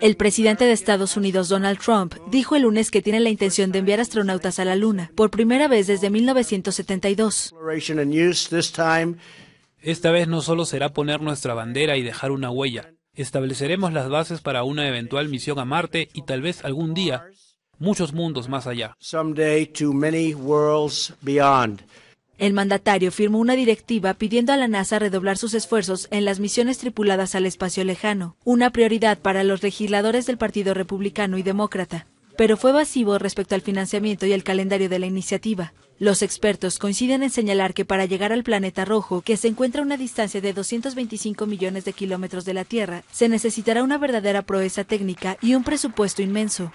El presidente de Estados Unidos, Donald Trump, dijo el lunes que tiene la intención de enviar astronautas a la Luna por primera vez desde 1972. Esta vez no solo será poner nuestra bandera y dejar una huella, estableceremos las bases para una eventual misión a Marte y tal vez algún día muchos mundos más allá. El mandatario firmó una directiva pidiendo a la NASA redoblar sus esfuerzos en las misiones tripuladas al espacio lejano, una prioridad para los legisladores del Partido Republicano y Demócrata, pero fue evasivo respecto al financiamiento y el calendario de la iniciativa. Los expertos coinciden en señalar que para llegar al planeta rojo, que se encuentra a una distancia de 225 millones de kilómetros de la Tierra, se necesitará una verdadera proeza técnica y un presupuesto inmenso.